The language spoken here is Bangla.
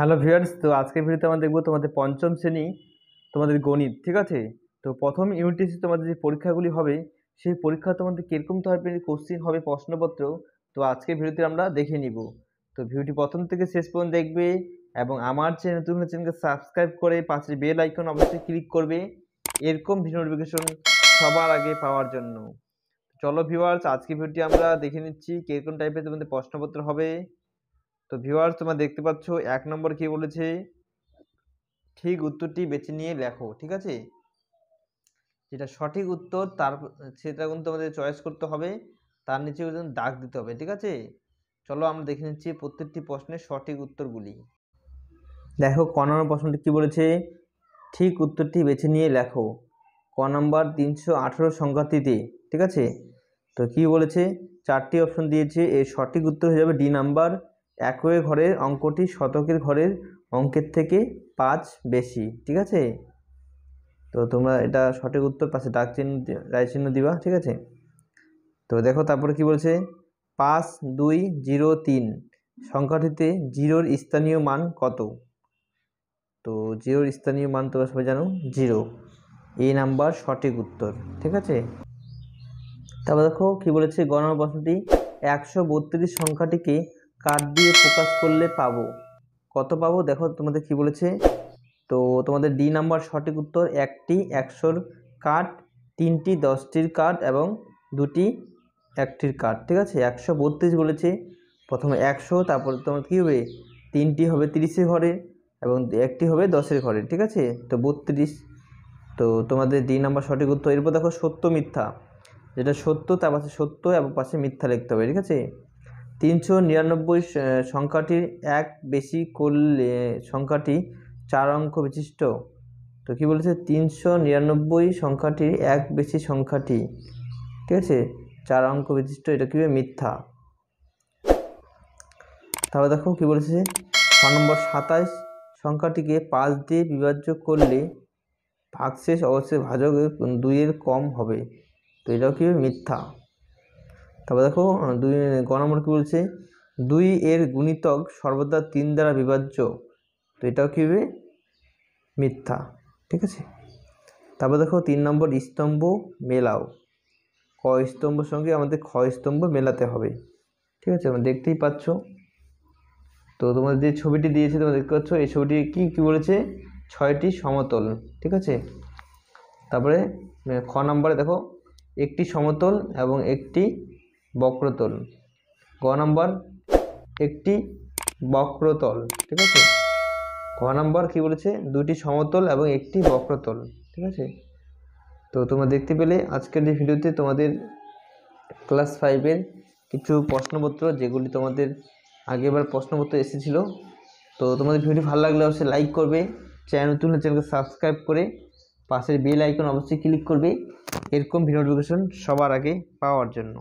হ্যালো ভিউয়ার্স তো আজকের ভিডিওতে আমরা দেখবো তোমাদের পঞ্চম শ্রেণী তোমাদের গণিত ঠিক আছে তো প্রথম ইউনিটেসে তোমাদের যে পরীক্ষাগুলি হবে সেই পরীক্ষা তোমাদের কীরকম ধরনের কোশ্চিন হবে প্রশ্নপত্র তো আজকের ভিডিওতে আমরা দেখে নিব তো ভিডিওটি প্রথম থেকে শেষ পর্যন্ত দেখবে এবং আমার চ্যানেল তুমি চ্যানেলকে সাবস্ক্রাইব করে পাশে বেল আইকন অবশ্যই ক্লিক করবে এরকম ভিডিও নোটিফিকেশন সবার আগে পাওয়ার জন্য চলো ভিউয়ার্স আজকের ভিডিওটি আমরা দেখে নিচ্ছি কীরকম টাইপের তোমাদের প্রশ্নপত্র হবে তো ভিউয়ার্স তোমরা দেখতে পাচ্ছ এক নম্বর কি বলেছে ঠিক উত্তরটি বেছে নিয়ে লেখো ঠিক আছে যেটা সঠিক উত্তর তার সেটা কিন্তু আমাদের চয়েস করতে হবে তার নিচে দাগ দিতে হবে ঠিক আছে চলো আমরা দেখে নিচ্ছি প্রত্যেকটি প্রশ্নের সঠিক উত্তরগুলি দেখো ক নম্বর প্রশ্নটি কী বলেছে ঠিক উত্তরটি বেছে নিয়ে লেখো ক নম্বর তিনশো আঠেরো সংখ্যাটিতে ঠিক আছে তো কি বলেছে চারটি অপশন দিয়েছে এর সঠিক উত্তর হয়ে যাবে ডি নাম্বার একই ঘরের অঙ্কটি শতকের ঘরের অঙ্কের থেকে পাঁচ বেশি ঠিক আছে তো তোমরা এটা সঠিক উত্তর পাশে ডাক চিহ্ন রায় দিবা ঠিক আছে তো দেখো তারপরে কি বলছে পাঁচ দুই জিরো তিন সংখ্যাটিতে জিরোর স্থানীয় মান কত তো জিরোর স্থানীয় মান তোমরা সবাই জানো জিরো এই নাম্বার সঠিক উত্তর ঠিক আছে তারপর দেখো কি বলেছে গণনা প্রশ্নটি একশো বত্রিশ সংখ্যাটিকে কার দিয়ে প্রকাশ করলে পাবো কত পাবো দেখো তোমাদের কি বলেছে তো তোমাদের ডি নাম্বার সঠিক উত্তর একটি একশোর কাঠ তিনটি দশটির কাঠ এবং দুটি একটির কাঠ ঠিক আছে একশো বত্রিশ বলেছে প্রথমে একশো তারপর তোমার কী হবে তিনটি হবে তিরিশের ঘরে এবং একটি হবে দশের ঘরে ঠিক আছে তো বত্রিশ তো তোমাদের ডি নাম্বার সঠিক উত্তর এরপর দেখো সত্য মিথ্যা যেটা সত্য তার পাশে সত্য এবং পাশে মিথ্যা লিখতে হবে ঠিক আছে তিনশো নিরানব্বই সংখ্যাটির এক বেশি করলে সংখ্যাটি চার অঙ্ক বিশিষ্ট তো কী বলেছে তিনশো নিরানব্বই সংখ্যাটির এক বেশি সংখ্যাটি ঠিক আছে চার অঙ্ক বিশিষ্ট এটা কী মিথ্যা তারপর দেখো কী বলেছে ছ নম্বর সাতাশ সংখ্যাটিকে পাঁচ দিয়ে বিভাজ্য করলে ভাগশেষ অবশ্যই ভাজক দুইয়ের কম হবে তো এটাও কী মিথ্যা তারপর দেখো দুই গ নম্বর কী বলছে দুই এর গুণিতক সর্বদা তিন দ্বারা বিভাজ্য তো এটাও কী হবে মিথ্যা ঠিক আছে তারপর দেখো তিন নম্বর স্তম্ভ মেলাও ক স্তম্ভ সঙ্গে আমাদের খ স্তম্ভ মেলাতে হবে ঠিক আছে দেখতেই পাচ্ছ তো তোমাদের যে ছবিটি দিয়েছে তোমরা দেখতে পাচ্ছ এই ছবিটি কি কি বলেছে ছয়টি সমতল ঠিক আছে তারপরে খ নম্বরে দেখো একটি সমতল এবং একটি বক্রতল গ নম্বর একটি বক্রতল ঠিক আছে ক নম্বর কী বলেছে দুটি সমতল এবং একটি বক্রতল ঠিক আছে তো তোমরা দেখতে পেলে আজকের যে ভিডিওতে তোমাদের ক্লাস ফাইভের কিছু প্রশ্নপত্র যেগুলি তোমাদের আগেবার প্রশ্নপত্র এসেছিল তো তোমাদের ভিডিও ভালো লাগলে অবশ্যই লাইক করবে চ্যানেল নতুন চ্যানেলকে সাবস্ক্রাইব করে পাশের বেল আইকন অবশ্যই ক্লিক করবে এরকম ভিডিও নোটিফিকেশন সবার আগে পাওয়ার জন্য